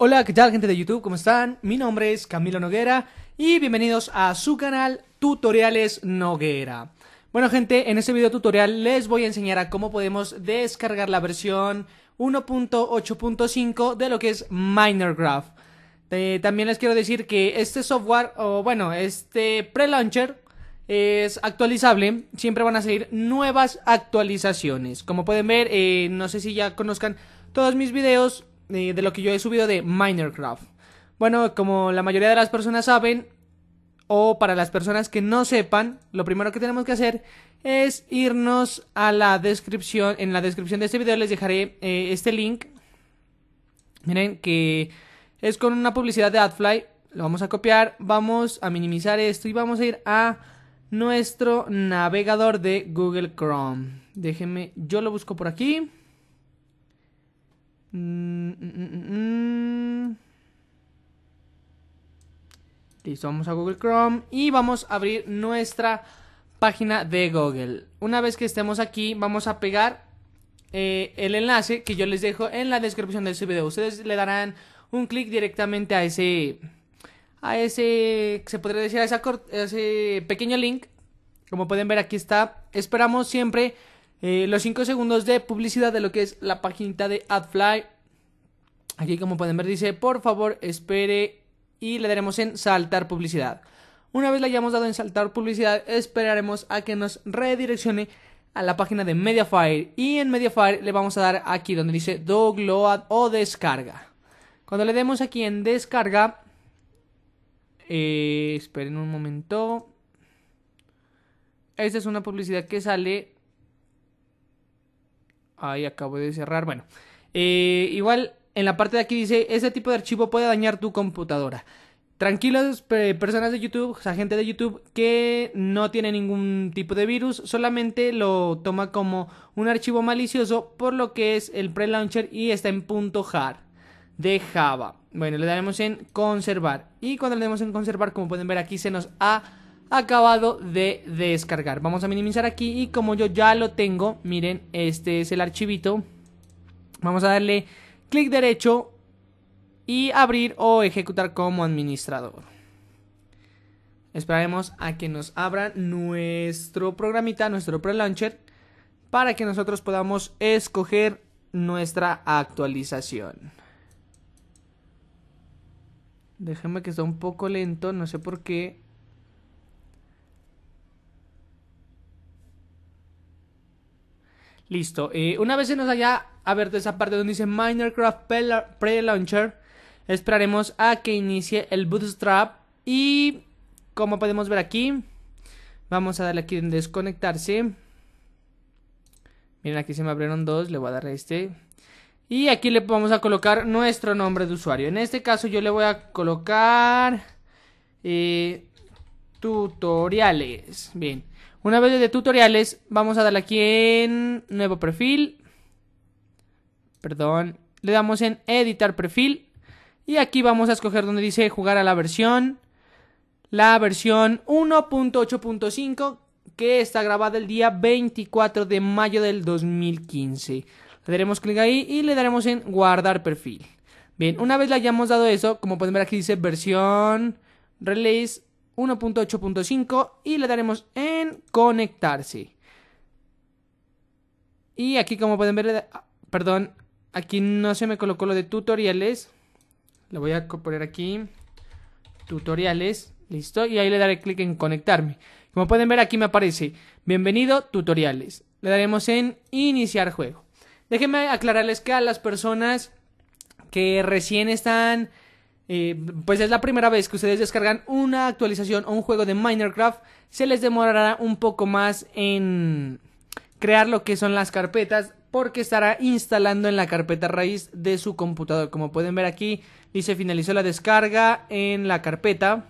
Hola, ¿qué tal gente de YouTube? ¿Cómo están? Mi nombre es Camilo Noguera y bienvenidos a su canal Tutoriales Noguera. Bueno gente, en este video tutorial les voy a enseñar a cómo podemos descargar la versión 1.8.5 de lo que es Minecraft. Eh, también les quiero decir que este software, o bueno, este pre-launcher es actualizable, siempre van a salir nuevas actualizaciones. Como pueden ver, eh, no sé si ya conozcan todos mis videos, eh, de lo que yo he subido de Minecraft. Bueno, como la mayoría de las personas saben, o para las personas que no sepan, lo primero que tenemos que hacer es irnos a la descripción. En la descripción de este video les dejaré eh, este link. Miren que es con una publicidad de AdFly. Lo vamos a copiar, vamos a minimizar esto y vamos a ir a nuestro navegador de Google Chrome. Déjenme, yo lo busco por aquí. Listo, vamos a Google Chrome y vamos a abrir nuestra página de Google. Una vez que estemos aquí, vamos a pegar eh, el enlace que yo les dejo en la descripción de este video. Ustedes le darán un clic directamente a ese, a ese, se podría decir, a, ese pequeño link. Como pueden ver, aquí está. Esperamos siempre eh, los 5 segundos de publicidad de lo que es la página de AdFly. Aquí, como pueden ver, dice, por favor, espere y le daremos en saltar publicidad. Una vez le hayamos dado en saltar publicidad, esperaremos a que nos redireccione a la página de Mediafire y en Mediafire le vamos a dar aquí donde dice download o descarga. Cuando le demos aquí en descarga, eh, esperen un momento. Esta es una publicidad que sale. Ahí acabo de cerrar. Bueno, eh, igual en la parte de aquí dice, ese tipo de archivo puede dañar tu computadora. Tranquilos, personas de YouTube, o gente de YouTube que no tiene ningún tipo de virus, solamente lo toma como un archivo malicioso por lo que es el pre-launcher y está en punto .jar de Java. Bueno, le daremos en conservar y cuando le demos en conservar, como pueden ver aquí, se nos ha acabado de descargar. Vamos a minimizar aquí y como yo ya lo tengo, miren, este es el archivito. Vamos a darle clic derecho y abrir o ejecutar como administrador. Esperaremos a que nos abra nuestro programita, nuestro prelauncher, para que nosotros podamos escoger nuestra actualización. Déjenme que está un poco lento, no sé por qué. Listo. Eh, una vez nos haya abierto esa parte donde dice Minecraft Pre-Launcher, esperaremos a que inicie el Bootstrap. Y como podemos ver aquí, vamos a darle aquí en desconectarse. Miren, aquí se me abrieron dos, le voy a dar a este. Y aquí le vamos a colocar nuestro nombre de usuario. En este caso yo le voy a colocar eh, tutoriales. Bien. Una vez de tutoriales, vamos a darle aquí en nuevo perfil. Perdón. Le damos en editar perfil. Y aquí vamos a escoger donde dice jugar a la versión. La versión 1.8.5 que está grabada el día 24 de mayo del 2015. Le daremos clic ahí y le daremos en guardar perfil. Bien, una vez le hayamos dado eso, como pueden ver aquí dice versión release 1.8.5 y le daremos en conectarse. Y aquí como pueden ver, eh, perdón, aquí no se me colocó lo de tutoriales. Lo voy a poner aquí, tutoriales, listo. Y ahí le daré clic en conectarme. Como pueden ver aquí me aparece, bienvenido, tutoriales. Le daremos en iniciar juego. Déjenme aclararles que a las personas que recién están eh, pues es la primera vez que ustedes descargan una actualización o un juego de Minecraft, se les demorará un poco más en crear lo que son las carpetas porque estará instalando en la carpeta raíz de su computador. Como pueden ver aquí, dice finalizó la descarga en la carpeta.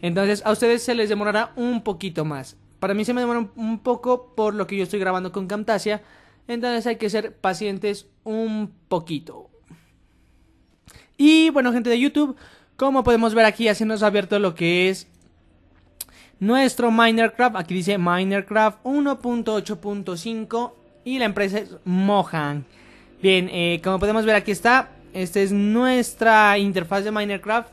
Entonces a ustedes se les demorará un poquito más. Para mí se me demoró un poco por lo que yo estoy grabando con Camtasia. Entonces hay que ser pacientes un poquito. Y bueno, gente de YouTube, como podemos ver aquí, así nos ha abierto lo que es nuestro Minecraft. Aquí dice Minecraft 1.8.5 y la empresa es Mohan. Bien, eh, como podemos ver aquí está. Esta es nuestra interfaz de Minecraft.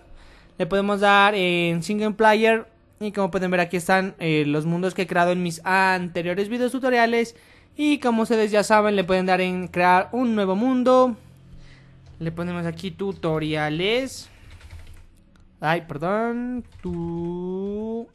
Le podemos dar en single player. Y como pueden ver aquí están eh, los mundos que he creado en mis anteriores videos tutoriales. Y como ustedes ya saben le pueden dar en crear un nuevo mundo. Le ponemos aquí tutoriales. Ay, perdón. Tu...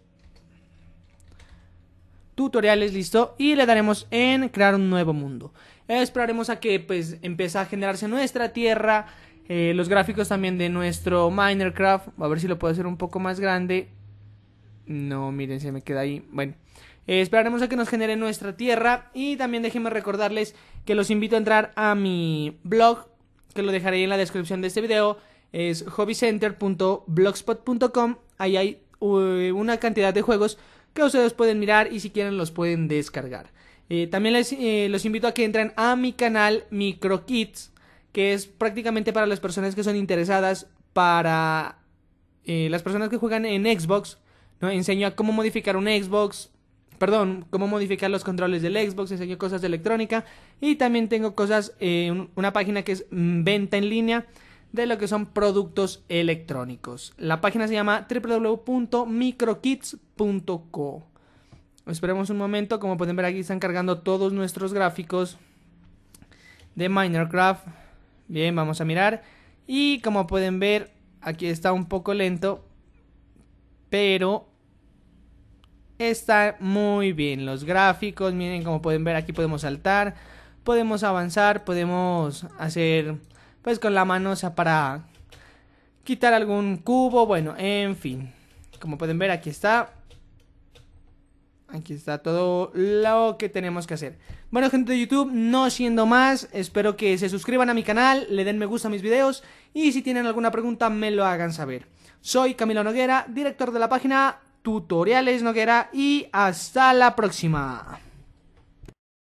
Tutoriales, listo. Y le daremos en crear un nuevo mundo. Esperaremos a que pues empiece a generarse nuestra tierra. Eh, los gráficos también de nuestro Minecraft. A ver si lo puedo hacer un poco más grande. No, miren, se me queda ahí. Bueno. Eh, esperaremos a que nos genere nuestra tierra. Y también déjenme recordarles que los invito a entrar a mi blog que lo dejaré en la descripción de este video, es hobbycenter.blogspot.com. Ahí hay eh, una cantidad de juegos que ustedes pueden mirar y si quieren los pueden descargar. Eh, también les, eh, los invito a que entren a mi canal MicroKids, que es prácticamente para las personas que son interesadas para las personas que juegan en Xbox. ¿no? Enseño a cómo modificar un Xbox, perdón, cómo modificar los controles del Xbox, enseño cosas de electrónica y también tengo cosas, una página que es mm, venta en línea de lo que son productos electrónicos. La página se llama www.microkits.co. Esperemos un momento, como pueden ver aquí están cargando todos nuestros gráficos de Minecraft. Bien, vamos a mirar. Y como pueden ver, aquí está un poco lento, pero está muy bien. Los gráficos, miren como pueden ver aquí podemos saltar, podemos avanzar, podemos hacer pues con la mano o sea, para quitar algún cubo, bueno, en fin. Como pueden ver aquí está. Aquí está todo lo que tenemos que hacer. Bueno, gente de YouTube, no siendo más, espero que se suscriban a mi canal, le den me gusta a mis videos y si tienen alguna pregunta me lo hagan saber. Soy Camilo Noguera, director de la página tutoriales Noguera y hasta la próxima.